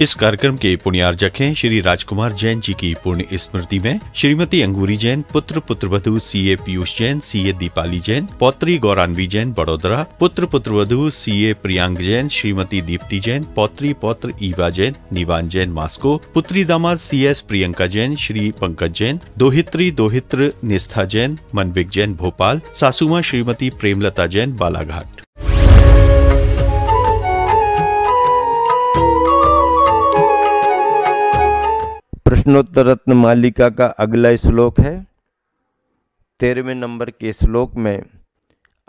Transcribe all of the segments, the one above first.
इस कार्यक्रम के पुण्यार्जक हैं श्री राजकुमार जैन जी की पुण्य स्मृति में श्रीमती अंगूरी जैन पुत्र पुत्रवधु सी ए पीयूष जैन सी ए दीपाली जैन पौत्री गौरानवी जैन बड़ोदरा पुत्र पुत्रवधु सी ए प्रियांक जैन श्रीमती दीप्ति जैन पौत्री पौत्र ईवा जैन निवान जैन मास्को पुत्री दामाद सी एस प्रियंका जैन श्री पंकज जैन दोहित्री दोहित्र निस्था जैन मनविक जैन भोपाल सासुमा श्रीमती प्रेमलता जैन बालाघाट प्रश्नोत्तर रत्न मालिका का अगला श्लोक है तेरहवें नंबर के श्लोक में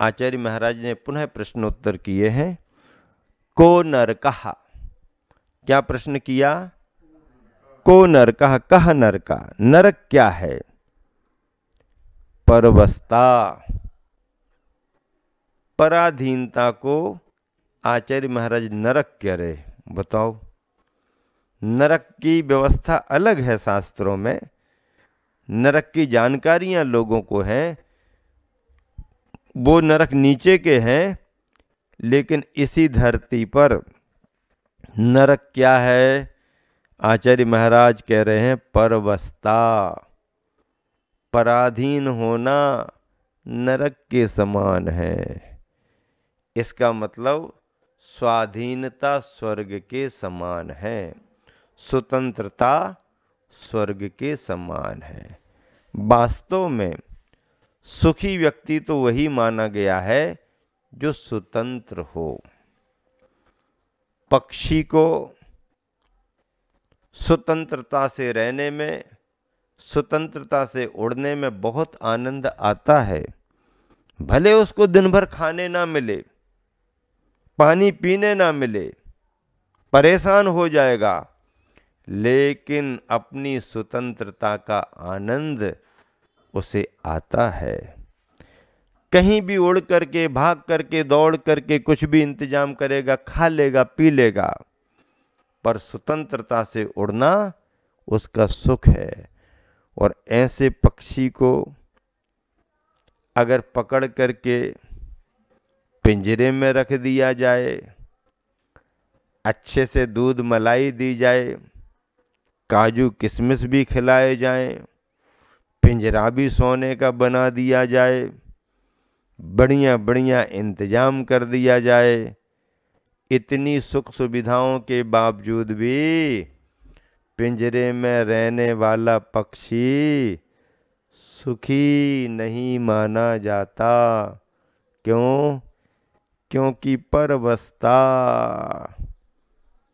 आचार्य महाराज ने पुनः प्रश्नोत्तर किए हैं को नर कहा क्या प्रश्न किया को नर कहा कह नर का नरक क्या है परवस्ता पराधीनता को आचार्य महाराज नरक कह रहे बताओ नरक की व्यवस्था अलग है शास्त्रों में नरक की जानकारियां लोगों को हैं वो नरक नीचे के हैं लेकिन इसी धरती पर नरक क्या है आचार्य महाराज कह रहे हैं परवस्ता पराधीन होना नरक के समान है इसका मतलब स्वाधीनता स्वर्ग के समान है स्वतंत्रता स्वर्ग के समान है वास्तव में सुखी व्यक्ति तो वही माना गया है जो स्वतंत्र हो पक्षी को स्वतंत्रता से रहने में स्वतंत्रता से उड़ने में बहुत आनंद आता है भले उसको दिन भर खाने ना मिले पानी पीने ना मिले परेशान हो जाएगा लेकिन अपनी स्वतंत्रता का आनंद उसे आता है कहीं भी उड़ करके भाग करके दौड़ करके कुछ भी इंतजाम करेगा खा लेगा पी लेगा पर स्वतंत्रता से उड़ना उसका सुख है और ऐसे पक्षी को अगर पकड़ करके पिंजरे में रख दिया जाए अच्छे से दूध मलाई दी जाए काजू किशमिश भी खिलाए जाएं पिंजरा भी सोने का बना दिया जाए बढ़िया बढ़िया इंतजाम कर दिया जाए इतनी सुख सुविधाओं के बावजूद भी पिंजरे में रहने वाला पक्षी सुखी नहीं माना जाता क्यों क्योंकि परवस्था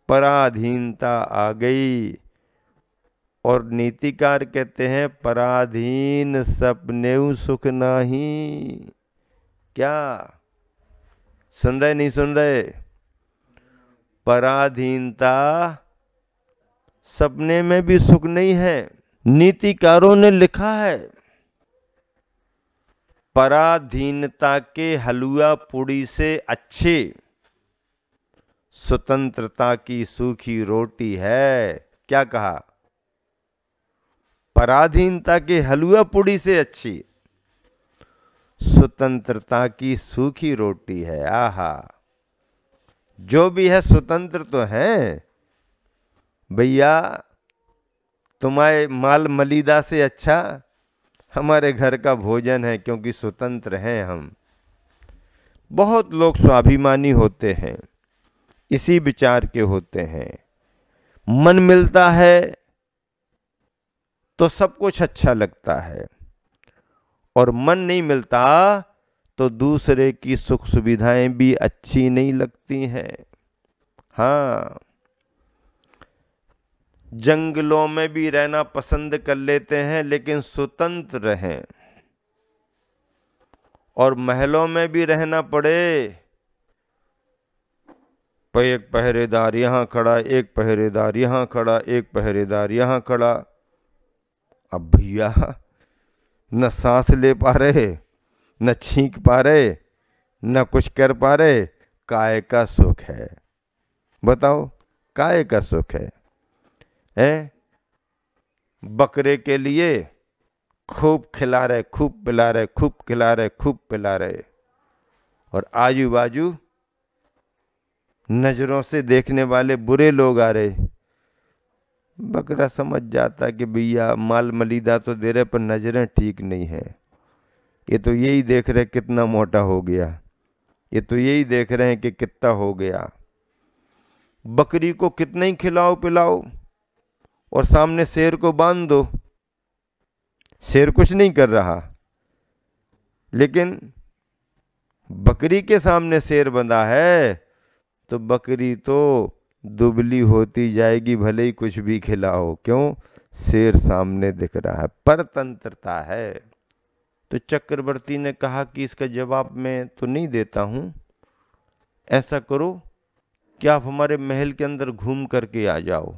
पराधीनता आ गई और नीतिकार कहते हैं पराधीन सपने सुख नाही क्या सुन रहे नहीं सुन रहे पराधीनता सपने में भी सुख नहीं है नीतिकारों ने लिखा है पराधीनता के हलुआ पुड़ी से अच्छे स्वतंत्रता की सूखी रोटी है क्या कहा पराधीनता के हलुआ पुड़ी से अच्छी स्वतंत्रता की सूखी रोटी है आहा जो भी है स्वतंत्र तो है भैया तुम्हारे माल मलिदा से अच्छा हमारे घर का भोजन है क्योंकि स्वतंत्र हैं हम बहुत लोग स्वाभिमानी होते हैं इसी विचार के होते हैं मन मिलता है तो सब कुछ अच्छा लगता है और मन नहीं मिलता तो दूसरे की सुख सुविधाएं भी अच्छी नहीं लगती हैं हाँ जंगलों में भी रहना पसंद कर लेते हैं लेकिन स्वतंत्र रहें और महलों में भी रहना पड़े एक पहरेदार यहाँ खड़ा एक पहरेदार यहाँ खड़ा एक पहरेदार यहाँ खड़ा अब भैया न सांस ले पा रहे न छींक पा रहे न कुछ कर पा रहे काय का सुख है बताओ काय का सुख है हैं बकरे के लिए खूब खिला रहे खूब पिला रहे खूब खिला रहे खूब पिला रहे और आजू बाजू नज़रों से देखने वाले बुरे लोग आ रहे बकरा समझ जाता कि भैया माल मलिदा तो दे रहे पर नज़रें ठीक नहीं है ये तो यही देख रहे कितना मोटा हो गया ये तो यही देख रहे हैं कि कितना हो गया बकरी को कितना ही खिलाओ पिलाओ और सामने शेर को बांध दो शेर कुछ नहीं कर रहा लेकिन बकरी के सामने शेर बंधा है तो बकरी तो दुबली होती जाएगी भले ही कुछ भी खिलाओ क्यों शेर सामने दिख रहा है परतंत्रता है तो चक्रवर्ती ने कहा कि इसका जवाब मैं तो नहीं देता हूँ ऐसा करो कि आप हमारे महल के अंदर घूम करके आ जाओ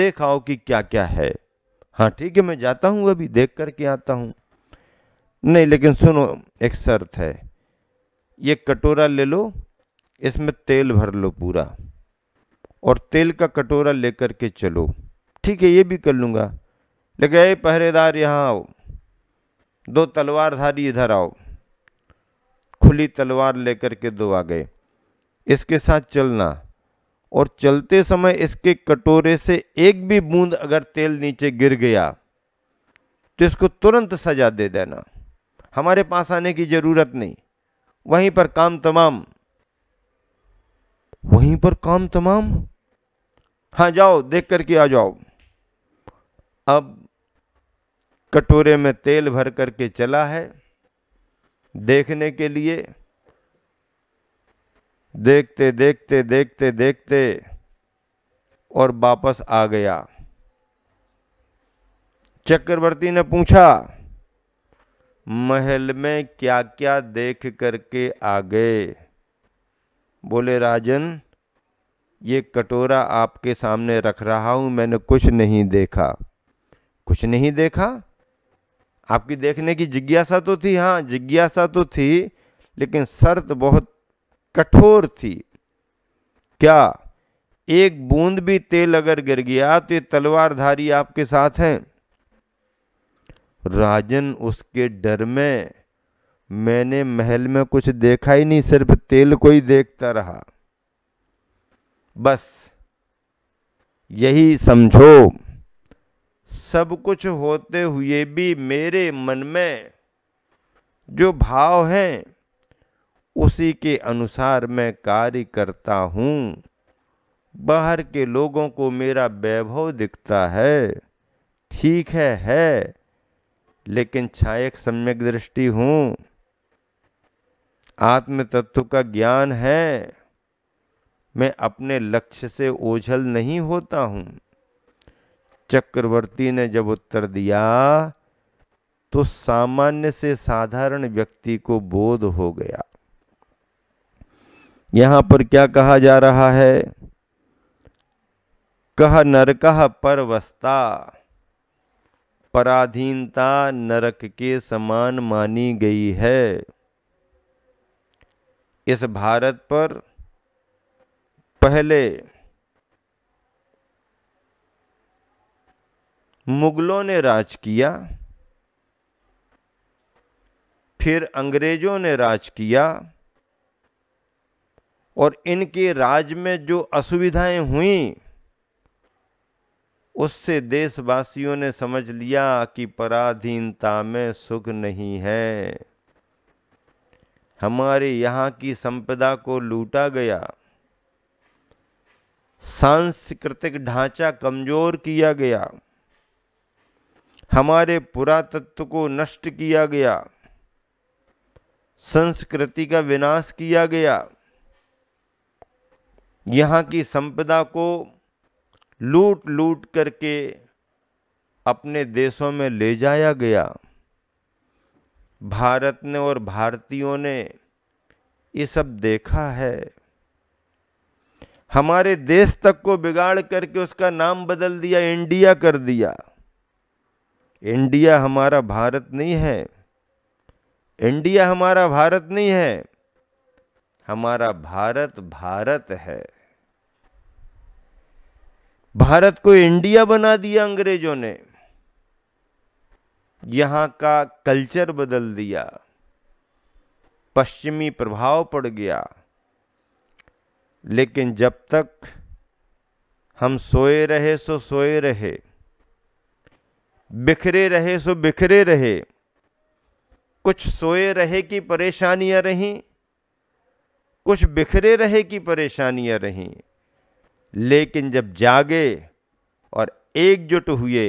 देख आओ कि क्या क्या है हाँ ठीक है मैं जाता हूँ अभी देख करके आता हूँ नहीं लेकिन सुनो एक शर्त है ये कटोरा ले लो इसमें तेल भर लो पूरा और तेल का कटोरा लेकर के चलो ठीक है ये भी कर लूँगा ले गए पहरेदार यहाँ आओ दो तलवारधारी इधर आओ खुली तलवार लेकर के दो आ गए इसके साथ चलना और चलते समय इसके कटोरे से एक भी बूंद अगर तेल नीचे गिर गया तो इसको तुरंत सजा दे देना हमारे पास आने की ज़रूरत नहीं वहीं पर काम तमाम वहीं पर काम तमाम हाँ जाओ देख करके आ जाओ अब कटोरे में तेल भर करके चला है देखने के लिए देखते देखते देखते देखते और वापस आ गया चक्रवर्ती ने पूछा महल में क्या क्या देख करके आ गए बोले राजन ये कटोरा आपके सामने रख रहा हूँ मैंने कुछ नहीं देखा कुछ नहीं देखा आपकी देखने की जिज्ञासा तो थी हाँ जिज्ञासा तो थी लेकिन शर्त बहुत कठोर थी क्या एक बूंद भी तेल अगर गिर गया तो ये तलवारधारी आपके साथ हैं राजन उसके डर में मैंने महल में कुछ देखा ही नहीं सिर्फ तेल को ही देखता रहा बस यही समझो सब कुछ होते हुए भी मेरे मन में जो भाव हैं उसी के अनुसार मैं कार्य करता हूँ बाहर के लोगों को मेरा वैभव दिखता है ठीक है है लेकिन छायक सम्यक दृष्टि हूँ आत्म तत्व का ज्ञान है मैं अपने लक्ष्य से ओझल नहीं होता हूं चक्रवर्ती ने जब उत्तर दिया तो सामान्य से साधारण व्यक्ति को बोध हो गया यहां पर क्या कहा जा रहा है कह नरक परवस्ता पराधीनता नरक के समान मानी गई है इस भारत पर पहले मुगलों ने राज किया फिर अंग्रेजों ने राज किया और इनके राज में जो असुविधाएं हुई उससे देशवासियों ने समझ लिया कि पराधीनता में सुख नहीं है हमारे यहाँ की संपदा को लूटा गया सांस्कृतिक ढांचा कमज़ोर किया गया हमारे पुरातत्व को नष्ट किया गया संस्कृति का विनाश किया गया यहाँ की संपदा को लूट लूट करके अपने देशों में ले जाया गया भारत ने और भारतीयों ने ये सब देखा है हमारे देश तक को बिगाड़ करके उसका नाम बदल दिया इंडिया कर दिया इंडिया हमारा भारत नहीं है इंडिया हमारा भारत नहीं है हमारा भारत भारत है भारत को इंडिया बना दिया अंग्रेजों ने यहाँ का कल्चर बदल दिया पश्चिमी प्रभाव पड़ गया लेकिन जब तक हम सोए रहे सो सोए रहे बिखरे रहे सो बिखरे रहे कुछ सोए रहे की परेशानियां रहीं कुछ बिखरे रहे की परेशानियां रहीं लेकिन जब जागे और एकजुट हुए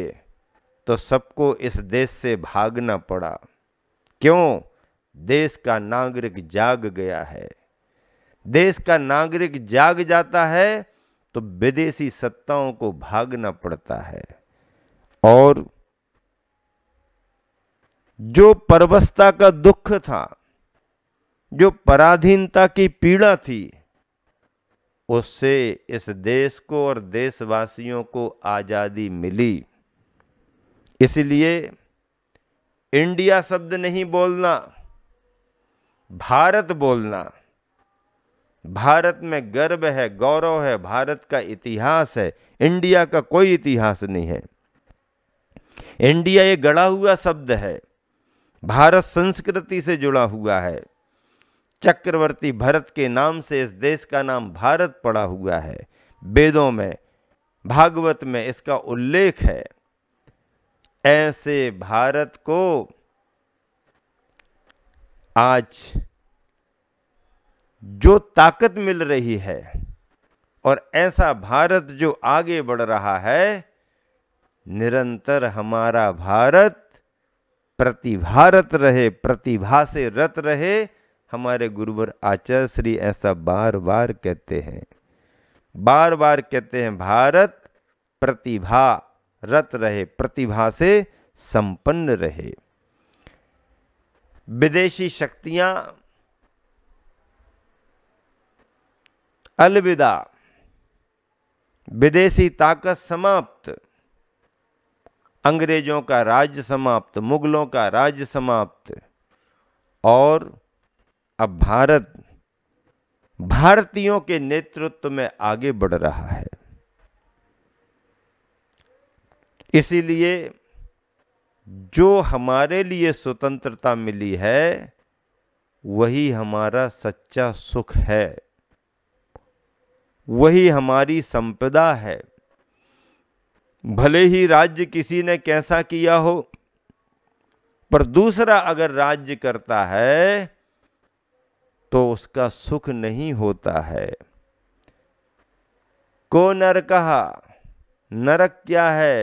तो सबको इस देश से भागना पड़ा क्यों देश का नागरिक जाग गया है देश का नागरिक जाग जाता है तो विदेशी सत्ताओं को भागना पड़ता है और जो परवस्ता का दुख था जो पराधीनता की पीड़ा थी उससे इस देश को और देशवासियों को आज़ादी मिली इसलिए इंडिया शब्द नहीं बोलना भारत बोलना भारत में गर्व है गौरव है भारत का इतिहास है इंडिया का कोई इतिहास नहीं है इंडिया ये गड़ा हुआ शब्द है भारत संस्कृति से जुड़ा हुआ है चक्रवर्ती भरत के नाम से इस देश का नाम भारत पड़ा हुआ है वेदों में भागवत में इसका उल्लेख है ऐसे भारत को आज जो ताकत मिल रही है और ऐसा भारत जो आगे बढ़ रहा है निरंतर हमारा भारत प्रतिभारत रहे प्रतिभा से रत रहे हमारे गुरुवर आचार्य श्री ऐसा बार बार कहते हैं बार बार कहते हैं भारत प्रतिभा रत रहे प्रतिभा से संपन्न रहे विदेशी शक्तियां अलविदा विदेशी ताकत समाप्त अंग्रेजों का राज्य समाप्त मुगलों का राज्य समाप्त और अब भारत भारतीयों के नेतृत्व में आगे बढ़ रहा है इसीलिए जो हमारे लिए स्वतंत्रता मिली है वही हमारा सच्चा सुख है वही हमारी संपदा है भले ही राज्य किसी ने कैसा किया हो पर दूसरा अगर राज्य करता है तो उसका सुख नहीं होता है को नर कहा नरक क्या है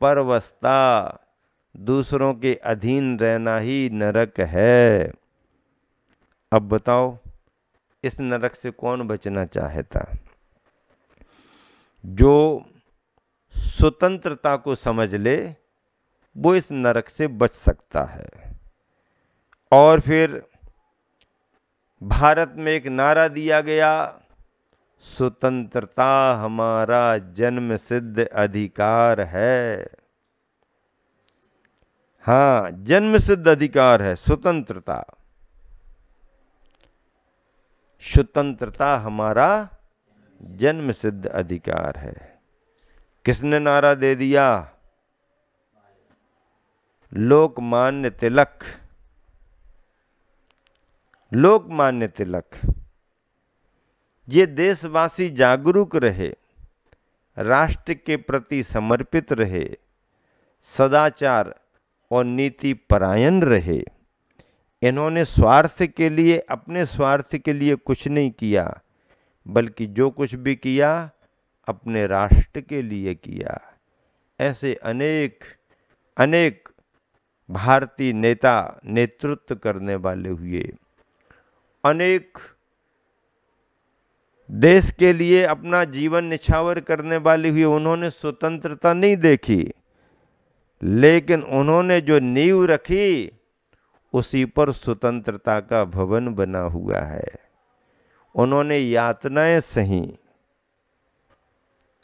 परवस्ता दूसरों के अधीन रहना ही नरक है अब बताओ इस नरक से कौन बचना चाहता जो स्वतंत्रता को समझ ले वो इस नरक से बच सकता है और फिर भारत में एक नारा दिया गया स्वतंत्रता हमारा जन्म सिद्ध अधिकार है हाँ जन्म सिद्ध अधिकार है स्वतंत्रता स्वतंत्रता हमारा जन्म सिद्ध अधिकार है किसने नारा दे दिया लोकमान्य तिलक लोकमान्य तिलक ये देशवासी जागरूक रहे राष्ट्र के प्रति समर्पित रहे सदाचार और नीति परायण रहे इन्होंने स्वार्थ के लिए अपने स्वार्थ के लिए कुछ नहीं किया बल्कि जो कुछ भी किया अपने राष्ट्र के लिए किया ऐसे अनेक अनेक भारतीय नेता नेतृत्व करने वाले हुए अनेक देश के लिए अपना जीवन निछावर करने वाली हुई उन्होंने स्वतंत्रता नहीं देखी लेकिन उन्होंने जो नींव रखी उसी पर स्वतंत्रता का भवन बना हुआ है उन्होंने यातनाएं सही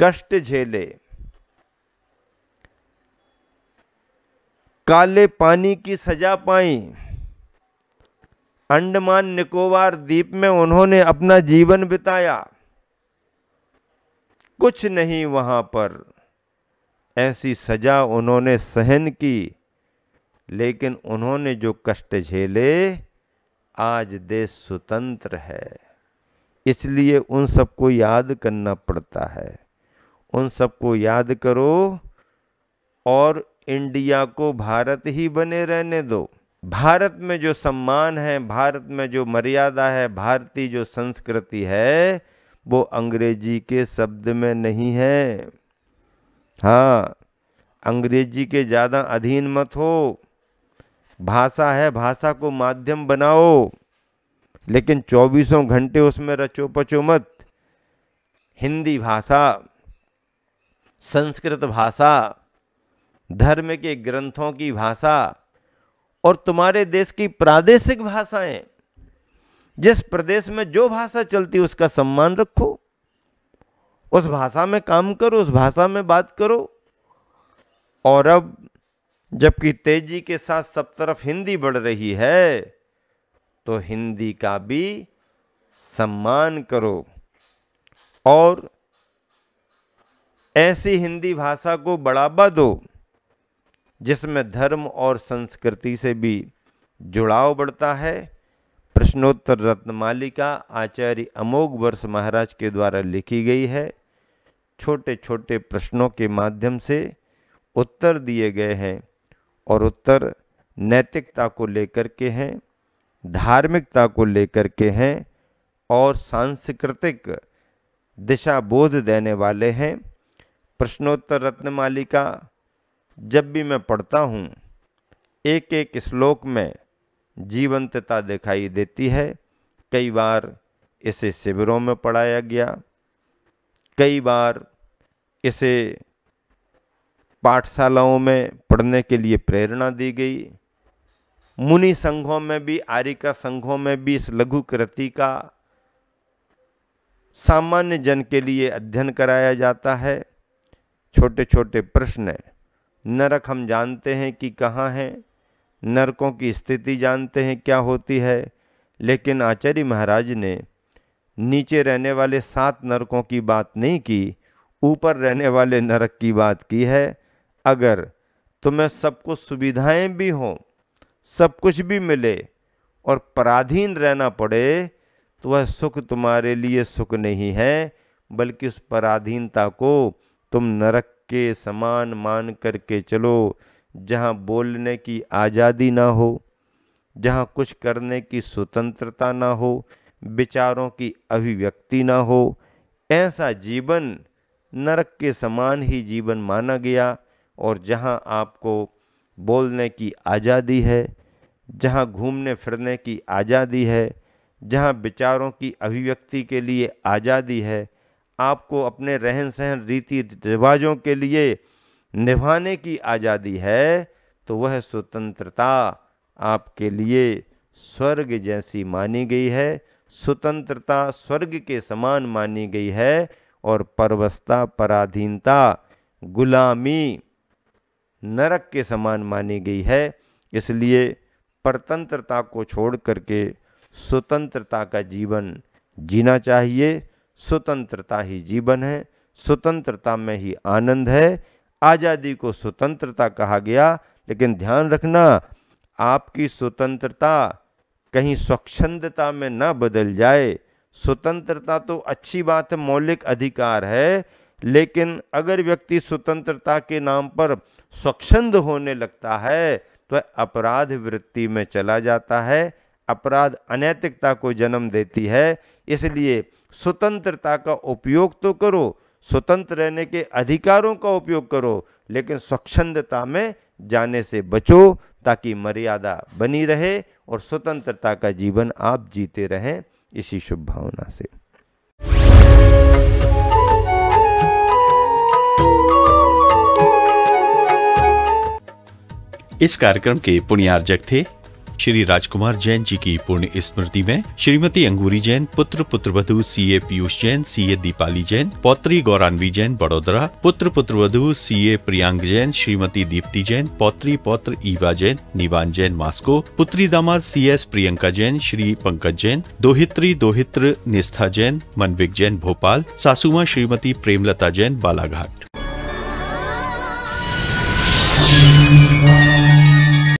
कष्ट झेले काले पानी की सजा पाई अंडमान निकोबार द्वीप में उन्होंने अपना जीवन बिताया कुछ नहीं वहाँ पर ऐसी सजा उन्होंने सहन की लेकिन उन्होंने जो कष्ट झेले आज देश स्वतंत्र है इसलिए उन सबको याद करना पड़ता है उन सबको याद करो और इंडिया को भारत ही बने रहने दो भारत में जो सम्मान है भारत में जो मर्यादा है भारतीय जो संस्कृति है वो अंग्रेजी के शब्द में नहीं है हाँ अंग्रेजी के ज़्यादा अधीन मत हो भाषा है भाषा को माध्यम बनाओ लेकिन चौबीसों घंटे उसमें रचो पचो मत हिंदी भाषा संस्कृत भाषा धर्म के ग्रंथों की भाषा और तुम्हारे देश की प्रादेशिक भाषाएं जिस प्रदेश में जो भाषा चलती उसका सम्मान रखो उस भाषा में काम करो उस भाषा में बात करो और अब जबकि तेजी के साथ सब तरफ हिंदी बढ़ रही है तो हिंदी का भी सम्मान करो और ऐसी हिंदी भाषा को बढ़ावा दो जिसमें धर्म और संस्कृति से भी जुड़ाव बढ़ता है प्रश्नोत्तर रत्नमालिका आचार्य अमोघ वर्ष महाराज के द्वारा लिखी गई है छोटे छोटे प्रश्नों के माध्यम से उत्तर दिए गए हैं और उत्तर नैतिकता को लेकर के हैं धार्मिकता को लेकर के हैं और सांस्कृतिक दिशा बोध देने वाले हैं प्रश्नोत्तर रत्नमालिका जब भी मैं पढ़ता हूँ एक एक श्लोक में जीवंतता दिखाई देती है कई बार इसे शिविरों में पढ़ाया गया कई बार इसे पाठशालाओं में पढ़ने के लिए प्रेरणा दी गई मुनि संघों में भी आरिका संघों में भी इस लघु कृति का सामान्य जन के लिए अध्ययन कराया जाता है छोटे छोटे प्रश्न नरक हम जानते हैं कि कहाँ हैं नरकों की स्थिति जानते हैं क्या होती है लेकिन आचार्य महाराज ने नीचे रहने वाले सात नरकों की बात नहीं की ऊपर रहने वाले नरक की बात की है अगर तुम्हें सबको सुविधाएं भी हों सब कुछ भी मिले और पराधीन रहना पड़े तो वह सुख तुम्हारे लिए सुख नहीं है बल्कि उस पराधीनता को तुम नरक के समान मान करके चलो जहाँ बोलने की आज़ादी ना हो जहाँ कुछ करने की स्वतंत्रता ना हो विचारों की अभिव्यक्ति ना हो ऐसा जीवन नरक के समान ही जीवन माना गया और जहाँ आपको बोलने की आज़ादी है जहाँ घूमने फिरने की आज़ादी है जहाँ विचारों की अभिव्यक्ति के लिए आज़ादी है आपको अपने रहन सहन रीति रिवाजों के लिए निभाने की आज़ादी है तो वह स्वतंत्रता आपके लिए स्वर्ग जैसी मानी गई है स्वतंत्रता स्वर्ग के समान मानी गई है और परवस्ता पराधीनता गुलामी नरक के समान मानी गई है इसलिए परतंत्रता को छोड़ करके स्वतंत्रता का जीवन जीना चाहिए स्वतंत्रता ही जीवन है स्वतंत्रता में ही आनंद है आज़ादी को स्वतंत्रता कहा गया लेकिन ध्यान रखना आपकी स्वतंत्रता कहीं स्वच्छंदता में ना बदल जाए स्वतंत्रता तो अच्छी बात है मौलिक अधिकार है लेकिन अगर व्यक्ति स्वतंत्रता के नाम पर स्वच्छंद होने लगता है तो अपराध वृत्ति में चला जाता है अपराध अनैतिकता को जन्म देती है इसलिए स्वतंत्रता का उपयोग तो करो स्वतंत्र रहने के अधिकारों का उपयोग करो लेकिन स्वच्छंदता में जाने से बचो ताकि मर्यादा बनी रहे और स्वतंत्रता का जीवन आप जीते रहें इसी शुभ भावना से इस कार्यक्रम के पुण्यार्जक थे श्री राजकुमार जैन जी की पुण्य स्मृति में श्रीमती अंगूरी जैन पुत्र पुत्रवधु सी ए पीयूष जैन सी ए दीपाली जैन पौत्री गौरानवी जैन बड़ोदरा पुत्र पुत्रवधु सी ए प्रियांक जैन श्रीमती दीप्ति जैन पौत्री पौत्र ईवा जैन निवान जैन मास्को पुत्री दामाद सी एस प्रियंका जैन श्री पंकज जैन दोहित्री दोहित्र निस्था जैन मनविक जैन भोपाल सासुमा श्रीमती प्रेमलता जैन बालाघाट